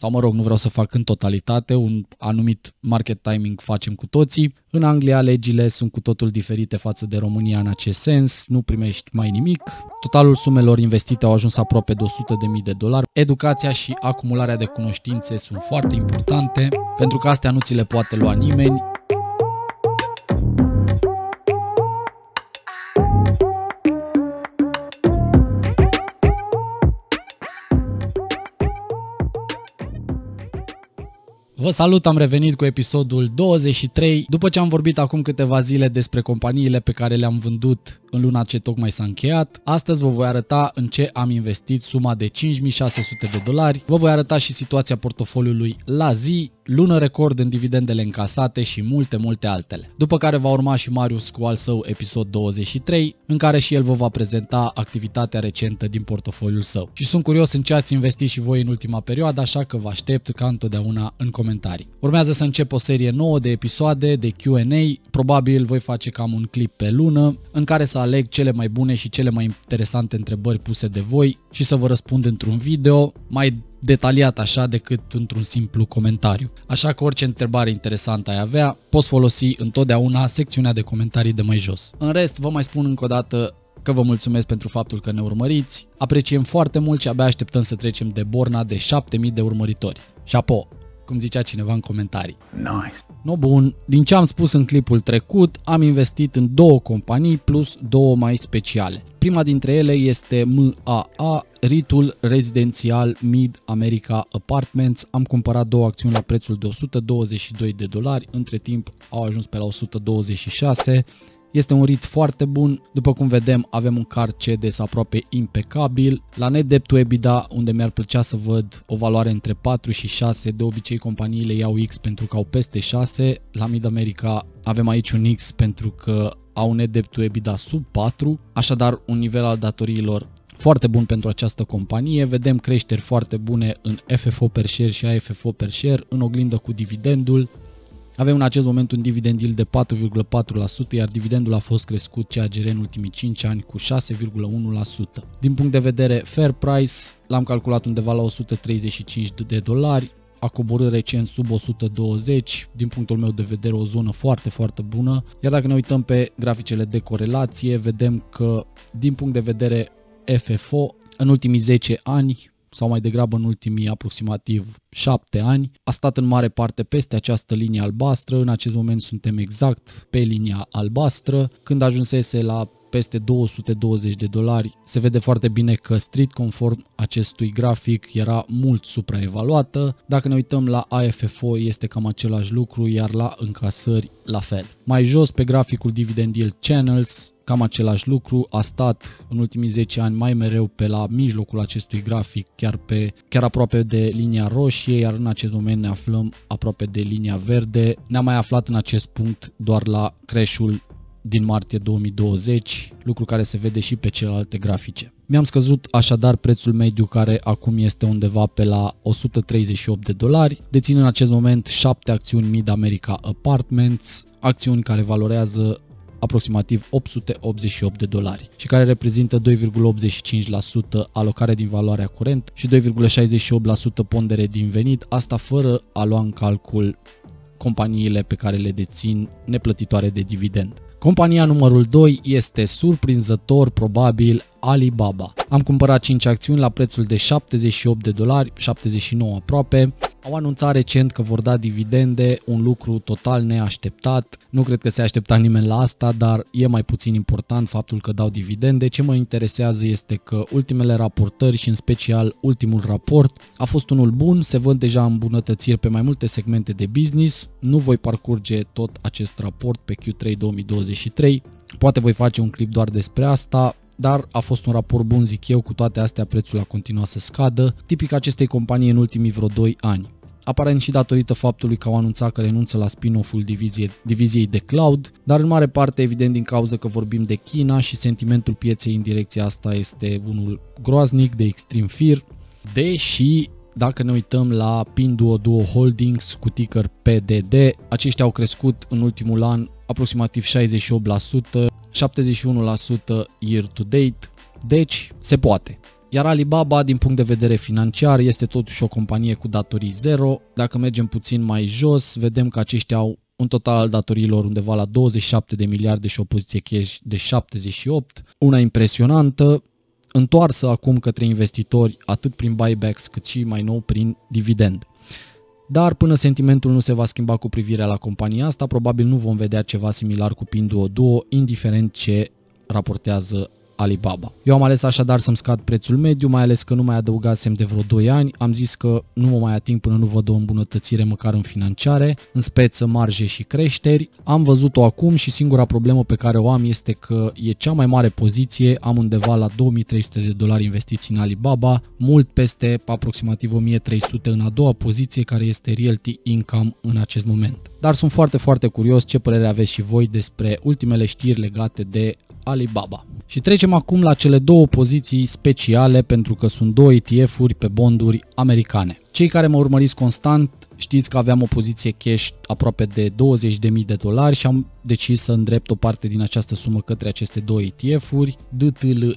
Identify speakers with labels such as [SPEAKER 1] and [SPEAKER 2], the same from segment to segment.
[SPEAKER 1] sau mă rog, nu vreau să fac în totalitate, un anumit market timing facem cu toții. În Anglia legile sunt cu totul diferite față de România în acest sens, nu primești mai nimic. Totalul sumelor investite au ajuns aproape de mii de dolari. Educația și acumularea de cunoștințe sunt foarte importante, pentru că astea nu ți le poate lua nimeni. Vă salut, am revenit cu episodul 23. După ce am vorbit acum câteva zile despre companiile pe care le-am vândut în luna ce tocmai s-a încheiat. Astăzi vă voi arăta în ce am investit suma de 5600 de dolari, vă voi arăta și situația portofoliului la zi, lună record în dividendele încasate și multe, multe altele. După care va urma și Marius cu al său episod 23, în care și el vă va prezenta activitatea recentă din portofoliul său. Și sunt curios în ce ați investit și voi în ultima perioadă, așa că vă aștept ca întotdeauna în comentarii. Urmează să încep o serie nouă de episoade de Q&A, probabil voi face cam un clip pe lună, în care să aleg cele mai bune și cele mai interesante întrebări puse de voi și să vă răspund într-un video mai detaliat așa decât într-un simplu comentariu. Așa că orice întrebare interesantă ai avea, poți folosi întotdeauna secțiunea de comentarii de mai jos. În rest, vă mai spun încă o dată că vă mulțumesc pentru faptul că ne urmăriți, apreciem foarte mult și abia așteptăm să trecem de borna de 7000 de urmăritori. Și apoi, cum zicea cineva în comentarii. Nice! No bun, din ce am spus în clipul trecut, am investit în două companii plus două mai speciale. Prima dintre ele este MAA, Ritul Rezidențial Mid America Apartments. Am cumpărat două acțiuni la prețul de 122 de dolari, între timp au ajuns pe la 126 este un rit foarte bun, după cum vedem avem un card CDS aproape impecabil. La net debt EBITDA, unde mi-ar plăcea să văd o valoare între 4 și 6, de obicei companiile iau X pentru că au peste 6, la Mid America avem aici un X pentru că au net debt EBITDA sub 4, așadar un nivel al datoriilor foarte bun pentru această companie, vedem creșteri foarte bune în FFO per share și AFFO per share, în oglindă cu dividendul, avem în acest moment un dividend yield de 4,4%, iar dividendul a fost crescut CAGR în ultimii 5 ani cu 6,1%. Din punct de vedere fair price, l-am calculat undeva la 135 de dolari, a coborât recent sub 120, din punctul meu de vedere o zonă foarte, foarte bună. Iar dacă ne uităm pe graficele de corelație, vedem că din punct de vedere FFO, în ultimii 10 ani, sau mai degrabă în ultimii aproximativ șapte ani, a stat în mare parte peste această linie albastră, în acest moment suntem exact pe linia albastră, când ajunsese la peste 220 de dolari, se vede foarte bine că Street conform acestui grafic era mult supraevaluată. Dacă ne uităm la AFFO este cam același lucru, iar la încasări la fel. Mai jos pe graficul Dividend Yield Channels, cam același lucru, a stat în ultimii 10 ani mai mereu pe la mijlocul acestui grafic, chiar, pe, chiar aproape de linia roșie, iar în acest moment ne aflăm aproape de linia verde. Ne-am mai aflat în acest punct doar la creșul din martie 2020, lucru care se vede și pe celelalte grafice. Mi-am scăzut așadar prețul mediu care acum este undeva pe la 138 de dolari. Dețin în acest moment 7 acțiuni Mid America Apartments, acțiuni care valorează aproximativ 888 de dolari și care reprezintă 2,85% alocare din valoarea curent și 2,68% pondere din venit, asta fără a lua în calcul companiile pe care le dețin neplătitoare de dividend. Compania numărul 2 este surprinzător probabil Alibaba. Am cumpărat 5 acțiuni la prețul de 78 de dolari, 79 aproape. Au anunțat recent că vor da dividende, un lucru total neașteptat. Nu cred că se aștepta nimeni la asta, dar e mai puțin important faptul că dau dividende. Ce mă interesează este că ultimele raportări și în special ultimul raport a fost unul bun, se văd deja îmbunătățiri pe mai multe segmente de business. Nu voi parcurge tot acest raport pe Q3 2023, Poate voi face un clip doar despre asta, dar a fost un raport bun, zic eu, cu toate astea prețul a continuat să scadă, tipic acestei companii în ultimii vreo 2 ani aparent și datorită faptului că au anunțat că renunță la spin-off-ul divizie, diviziei de cloud, dar în mare parte evident din cauza că vorbim de China și sentimentul pieței în direcția asta este unul groaznic de extrem fear, deși dacă ne uităm la Pinduoduo Holdings cu ticker PDD, aceștia au crescut în ultimul an aproximativ 68%, 71% year to date, deci se poate. Iar Alibaba, din punct de vedere financiar, este totuși o companie cu datorii zero. Dacă mergem puțin mai jos, vedem că aceștia au un total al datoriilor undeva la 27 de miliarde și o poziție cash de 78, una impresionantă, întoarsă acum către investitori atât prin buybacks cât și mai nou prin dividend dar până sentimentul nu se va schimba cu privire la compania asta, probabil nu vom vedea ceva similar cu Pinduoduo, indiferent ce raportează Alibaba. Eu am ales așadar să-mi scad prețul mediu, mai ales că nu mai adăugasem de vreo 2 ani, am zis că nu mă mai ating până nu văd o îmbunătățire măcar în financiare, în speță, marje și creșteri. Am văzut-o acum și singura problemă pe care o am este că e cea mai mare poziție, am undeva la 2300 de dolari investiți în Alibaba, mult peste aproximativ 1300 în a doua poziție care este Realty Income în acest moment dar sunt foarte, foarte curios ce părere aveți și voi despre ultimele știri legate de Alibaba. Și trecem acum la cele două poziții speciale pentru că sunt două ETF-uri pe bonduri americane. Cei care mă urmăriți constant știți că aveam o poziție cash aproape de 20.000 de dolari și am decis să îndrept o parte din această sumă către aceste două ETF-uri, DTLE,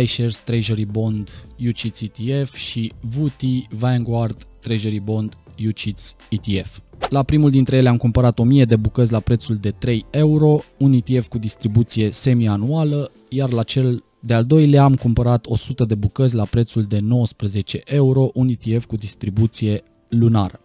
[SPEAKER 1] iShares Treasury Bond UCITS ETF și VT Vanguard Treasury Bond UCITS ETF. La primul dintre ele am cumpărat 1000 de bucăți la prețul de 3 euro, un ETF cu distribuție semi-anuală, iar la cel de-al doilea am cumpărat 100 de bucăți la prețul de 19 euro, un ETF cu distribuție lunară.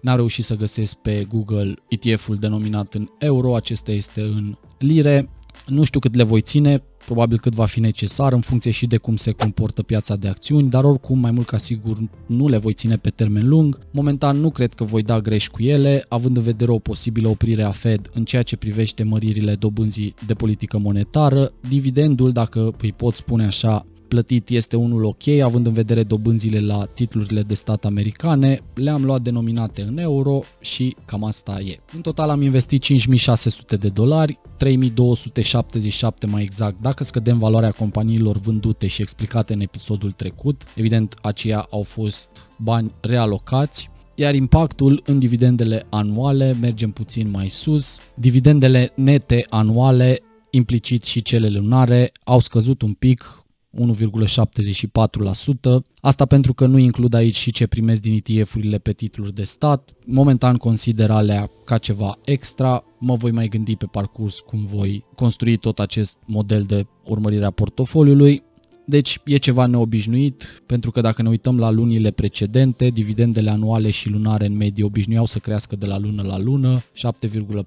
[SPEAKER 1] N-am reușit să găsesc pe Google ETF-ul denominat în euro, acesta este în lire. Nu știu cât le voi ține, probabil cât va fi necesar în funcție și de cum se comportă piața de acțiuni, dar oricum mai mult ca sigur nu le voi ține pe termen lung. Momentan nu cred că voi da greș cu ele, având în vedere o posibilă oprire a Fed în ceea ce privește măririle dobânzii de politică monetară, dividendul, dacă îi pot spune așa, plătit este unul ok, având în vedere dobânzile la titlurile de stat americane, le-am luat denominate în euro și cam asta e. În total am investit 5600 de dolari, 3277 mai exact dacă scădem valoarea companiilor vândute și explicate în episodul trecut, evident aceia au fost bani realocați, iar impactul în dividendele anuale, mergem puțin mai sus, dividendele nete anuale implicit și cele lunare, au scăzut un pic 1,74%. Asta pentru că nu includ aici și ce primesc din ETF-urile pe titluri de stat. Momentan consider alea ca ceva extra. Mă voi mai gândi pe parcurs cum voi construi tot acest model de urmărire a portofoliului. Deci e ceva neobișnuit, pentru că dacă ne uităm la lunile precedente, dividendele anuale și lunare în medie obișnuiau să crească de la lună la lună, 7,4%,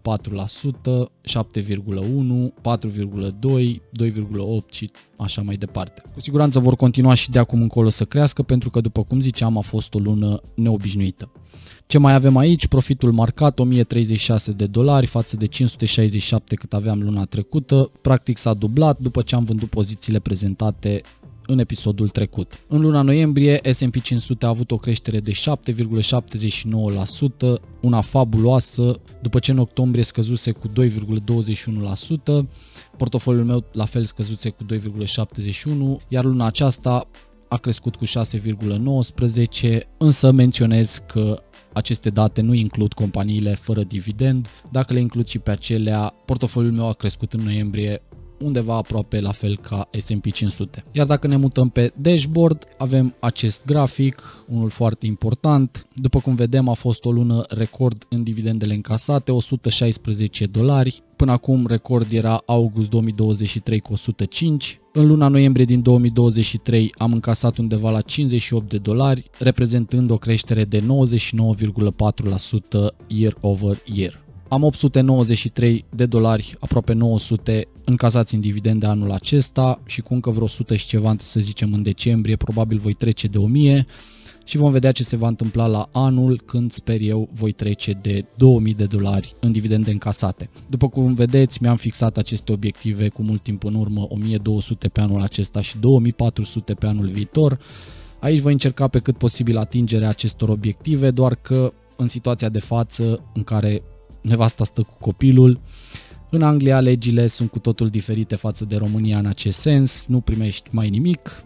[SPEAKER 1] 7,1%, 4,2%, 2,8% și așa mai departe. Cu siguranță vor continua și de acum încolo să crească, pentru că, după cum ziceam, a fost o lună neobișnuită. Ce mai avem aici? Profitul marcat 1036 de dolari față de 567 cât aveam luna trecută. Practic s-a dublat după ce am vândut pozițiile prezentate în episodul trecut. În luna noiembrie, S&P 500 a avut o creștere de 7,79%, una fabuloasă, după ce în octombrie scăzuse cu 2,21%, portofoliul meu la fel scăzuse cu 2,71%, iar luna aceasta a crescut cu 6,19%, însă menționez că aceste date nu includ companiile fără dividend, dacă le includ și pe acelea, portofoliul meu a crescut în noiembrie undeva aproape la fel ca S&P 500. Iar dacă ne mutăm pe dashboard, avem acest grafic, unul foarte important. După cum vedem, a fost o lună record în dividendele încasate, 116 dolari, Până acum record era august 2023 cu 105. În luna noiembrie din 2023 am încasat undeva la 58 de dolari, reprezentând o creștere de 99,4% year over year. Am 893 de dolari, aproape 900 încasați în dividende anul acesta și cu încă vreo 100 și ceva, să zicem, în decembrie, probabil voi trece de 1000 și vom vedea ce se va întâmpla la anul când sper eu voi trece de 2000 de dolari în dividende încasate. După cum vedeți, mi-am fixat aceste obiective cu mult timp în urmă, 1200 pe anul acesta și 2400 pe anul viitor. Aici voi încerca pe cât posibil atingerea acestor obiective, doar că în situația de față în care nevasta stă cu copilul. În Anglia legile sunt cu totul diferite față de România în acest sens, nu primești mai nimic,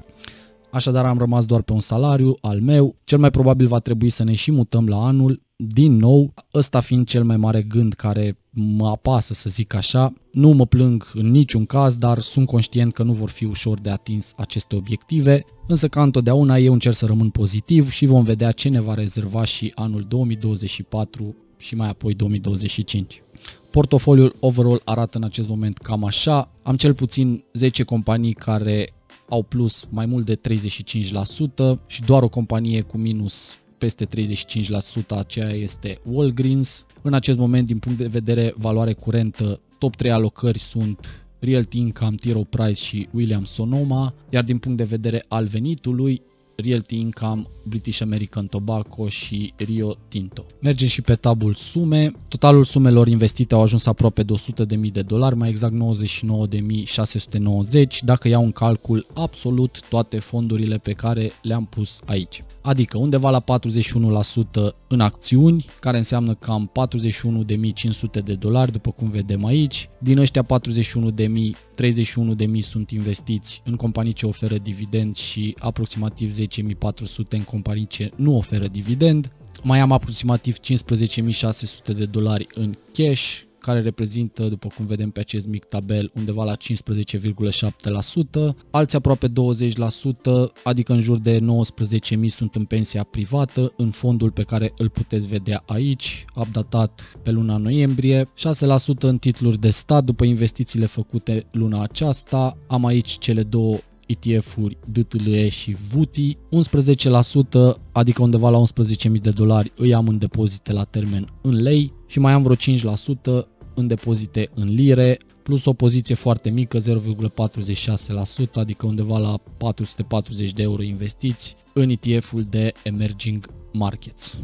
[SPEAKER 1] așadar am rămas doar pe un salariu al meu, cel mai probabil va trebui să ne și mutăm la anul, din nou, ăsta fiind cel mai mare gând care mă apasă să zic așa, nu mă plâng în niciun caz, dar sunt conștient că nu vor fi ușor de atins aceste obiective, însă ca întotdeauna eu încerc să rămân pozitiv și vom vedea ce ne va rezerva și anul 2024 și mai apoi 2025. Portofoliul overall arată în acest moment cam așa. Am cel puțin 10 companii care au plus mai mult de 35% și doar o companie cu minus peste 35%, aceea este Walgreens. În acest moment, din punct de vedere valoare curentă, top 3 alocări sunt Realty Income, Tiro Price și William Sonoma, iar din punct de vedere al venitului, Realty Income, British American Tobacco și Rio Tinto. Mergem și pe tabul sume. Totalul sumelor investite au ajuns aproape de 100.000 de dolari, mai exact 99.690, dacă iau în calcul absolut toate fondurile pe care le-am pus aici adică undeva la 41% în acțiuni, care înseamnă cam 41.500 de dolari, după cum vedem aici. Din ăștia 41.000, 31.000 sunt investiți în companii ce oferă dividend și aproximativ 10.400 în companii ce nu oferă dividend. Mai am aproximativ 15.600 de dolari în cash, care reprezintă, după cum vedem pe acest mic tabel, undeva la 15,7%, alții aproape 20%, adică în jur de 19.000 sunt în pensia privată, în fondul pe care îl puteți vedea aici, updatat pe luna noiembrie, 6% în titluri de stat după investițiile făcute luna aceasta, am aici cele două ETF-uri DTLE și VUTI, 11%, adică undeva la 11.000 de dolari îi am în depozite la termen în lei și mai am vreo 5% în depozite în lire, plus o poziție foarte mică, 0,46%, adică undeva la 440 de euro investiți în ETF-ul de Emerging Markets.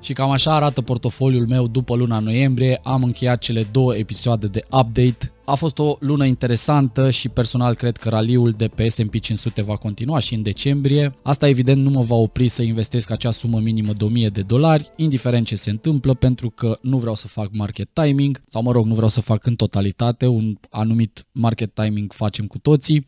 [SPEAKER 1] Și cam așa arată portofoliul meu după luna noiembrie, am încheiat cele două episoade de update a fost o lună interesantă și personal cred că raliul de pe S&P 500 va continua și în decembrie. Asta evident nu mă va opri să investesc acea sumă minimă de 1000 de dolari, indiferent ce se întâmplă, pentru că nu vreau să fac market timing, sau mă rog, nu vreau să fac în totalitate, un anumit market timing facem cu toții.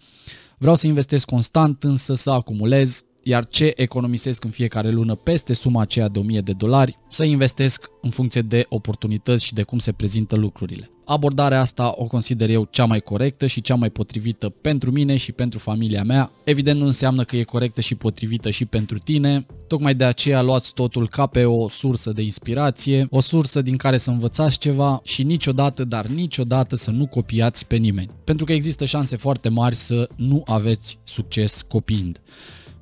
[SPEAKER 1] Vreau să investesc constant, însă să acumulez iar ce economisesc în fiecare lună peste suma aceea de 1000 de dolari, să investesc în funcție de oportunități și de cum se prezintă lucrurile. Abordarea asta o consider eu cea mai corectă și cea mai potrivită pentru mine și pentru familia mea. Evident nu înseamnă că e corectă și potrivită și pentru tine, tocmai de aceea luați totul ca pe o sursă de inspirație, o sursă din care să învățați ceva și niciodată, dar niciodată să nu copiați pe nimeni, pentru că există șanse foarte mari să nu aveți succes copiind.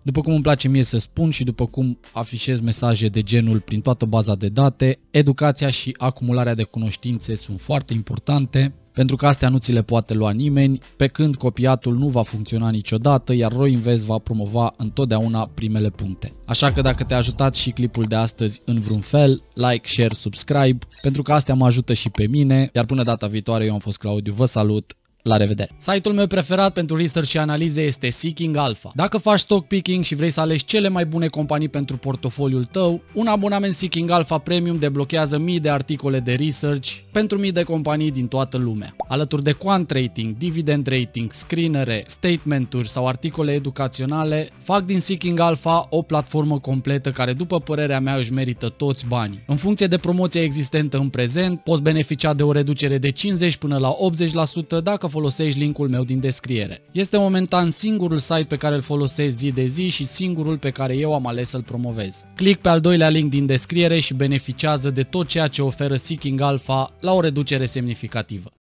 [SPEAKER 1] După cum îmi place mie să spun și după cum afișez mesaje de genul prin toată baza de date, educația și acumularea de cunoștințe sunt foarte importante pentru că astea nu ți le poate lua nimeni, pe când copiatul nu va funcționa niciodată, iar Roinvest va promova întotdeauna primele puncte. Așa că dacă te-a ajutat și clipul de astăzi în vreun fel, like, share, subscribe, pentru că astea mă ajută și pe mine, iar până data viitoare eu am fost Claudiu, vă salut, la revedere! Site-ul meu preferat pentru research și analize este Seeking Alpha. Dacă faci stock picking și vrei să alegi cele mai bune companii pentru portofoliul tău, un abonament Seeking Alpha Premium deblochează mii de articole de research pentru mii de companii din toată lumea. Alături de quant rating, dividend rating, screenere, statement-uri sau articole educaționale, fac din Seeking Alpha o platformă completă care, după părerea mea, își merită toți banii. În funcție de promoția existentă în prezent, poți beneficia de o reducere de 50 până la 80% dacă folosești linkul meu din descriere. Este momentan singurul site pe care îl folosesc zi de zi și singurul pe care eu am ales să-l promovez. Clic pe al doilea link din descriere și beneficiază de tot ceea ce oferă Seeking Alpha la o reducere semnificativă.